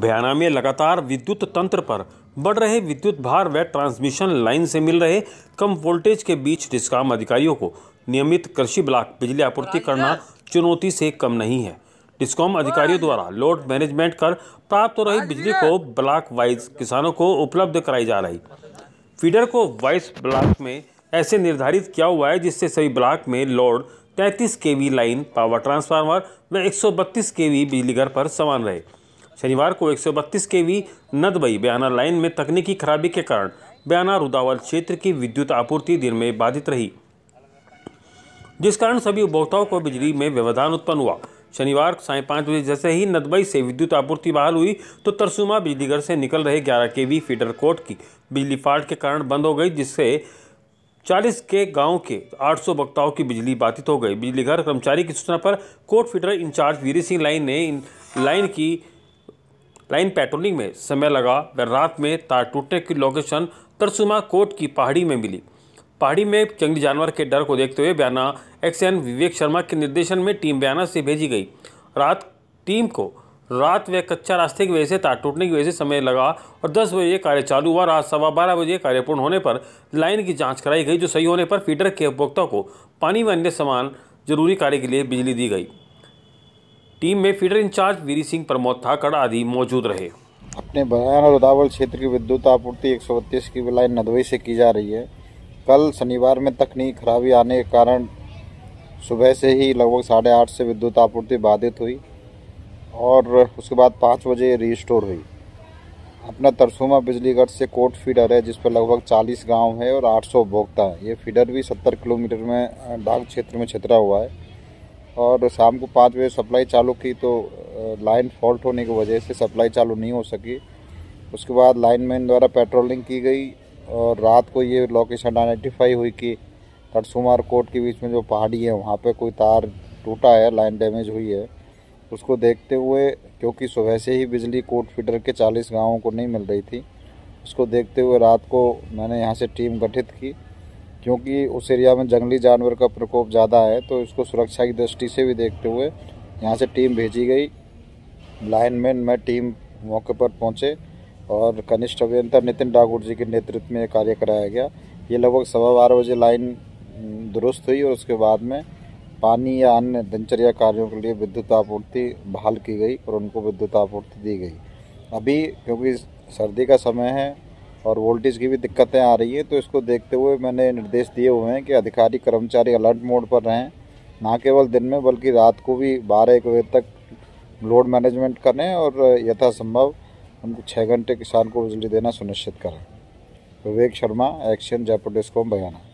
बयाना में लगातार विद्युत तंत्र पर बढ़ रहे विद्युत भार व ट्रांसमिशन लाइन से मिल रहे कम वोल्टेज के बीच डिस्काम अधिकारियों को नियमित कृषि ब्लॉक बिजली आपूर्ति करना चुनौती से कम नहीं है डिस्कॉम अधिकारियों द्वारा लोड मैनेजमेंट कर प्राप्त हो रही बिजली को ब्लॉक वाइज किसानों को उपलब्ध कराई जा रही फीडर को वाइस ब्लॉक में ऐसे निर्धारित किया हुआ है जिससे सभी ब्लॉक में load 33 KV line power transformer व 132 केवी घर पर समान रहे शनिवार को एक सौ के केवी नदबई बयाना लाइन में तकनीकी खराबी के कारण बयाना रुदावल क्षेत्र की विद्युत आपूर्ति दिन में बाधित रही जिस कारण सभी उपभोक्ताओं को बिजली में व्यवधान उत्पन्न हुआ शनिवार साय पाँच बजे जैसे ही नदबई से विद्युत आपूर्ति बहाल हुई तो तरसुमा बिजलीघर से निकल रहे 11 केवी फीडर कोट की बिजली फाल्ट के कारण बंद हो गई जिससे 40 के गांव के 800 वक्ताओं की बिजली बाधित हो गई बिजलीघर कर्मचारी की सूचना पर Kot feeder incharge Veeri Singh line ने लाइन की लाइन पेट्रोलिंग में समय लगा व रात में तार टूटने की लोकेशन तरसुमा कोट की पहाड़ी में मिली पहाड़ी में जंगली जानवर के डर को देखते हुए बयाना एक्सएन विवेक शर्मा के निर्देशन में टीम बयाना से भेजी गई रात टीम को रात व कच्चा रास्ते की वजह से तार टूटने की वजह से समय लगा और 10 बजे कार्य चालू हुआ रात सवा बारह बजे कार्य पूर्ण होने पर लाइन की जांच कराई गई जो सही होने पर फीडर के उपभोक्ता को पानी व अन्य सामान जरूरी कार्य के लिए बिजली दी गई टीम में फीडर इंचार्ज वीरी सिंह प्रमोद थाकड़ आदि मौजूद रहे अपने बयान और उदावल क्षेत्र की विद्युत आपूर्ति एक की लाइन नदवई से की जा रही है कल शनिवार में तकनीक खराबी आने के कारण सुबह से ही लगभग साढ़े आठ से विद्युत आपूर्ति बाधित हुई और उसके बाद पाँच बजे रिस्टोर हुई अपना तरसुमा बिजलीगढ़ से कोट फीडर है जिस पर लगभग 40 गांव है और 800 उपभोक्ता है ये फीडर भी 70 किलोमीटर में डाक क्षेत्र में छतरा हुआ है और शाम को पाँच बजे सप्लाई चालू की तो लाइन फॉल्ट होने की वजह से सप्लाई चालू नहीं हो सकी उसके बाद लाइन मैन द्वारा पेट्रोलिंग की गई और रात को ये लोकेशन आइडेंटिफाई हुई कि तरसुमार कोट के बीच में जो पहाड़ी है वहाँ पे कोई तार टूटा है लाइन डैमेज हुई है उसको देखते हुए क्योंकि सुबह से ही बिजली कोट फीडर के 40 गांवों को नहीं मिल रही थी उसको देखते हुए रात को मैंने यहाँ से टीम गठित की क्योंकि उस एरिया में जंगली जानवर का प्रकोप ज़्यादा है तो इसको सुरक्षा की दृष्टि से भी देखते हुए यहाँ से टीम भेजी गई लाइनमैन में टीम मौके पर पहुँचे और कनिष्ठ अभियंता नितिन डागुर जी के नेतृत्व में ये कार्य कराया गया ये लगभग सवा बारह बजे लाइन हम्म, दुरुस्त हुई और उसके बाद में पानी या अन्य दिनचर्या कार्यों के लिए विद्युत आपूर्ति बहाल की गई और उनको विद्युत आपूर्ति दी गई अभी क्योंकि सर्दी का समय है और वोल्टेज की भी दिक्कतें आ रही है तो इसको देखते हुए मैंने निर्देश दिए हुए हैं कि अधिकारी कर्मचारी अलर्ट मोड पर रहें ना केवल दिन में बल्कि रात को भी बारह एक बजे तक लोड मैनेजमेंट करें और यथासंभव उनको छः घंटे किसान को बिजली देना सुनिश्चित करें विवेक शर्मा एक्शन जयपुर डिस्कॉम बयाना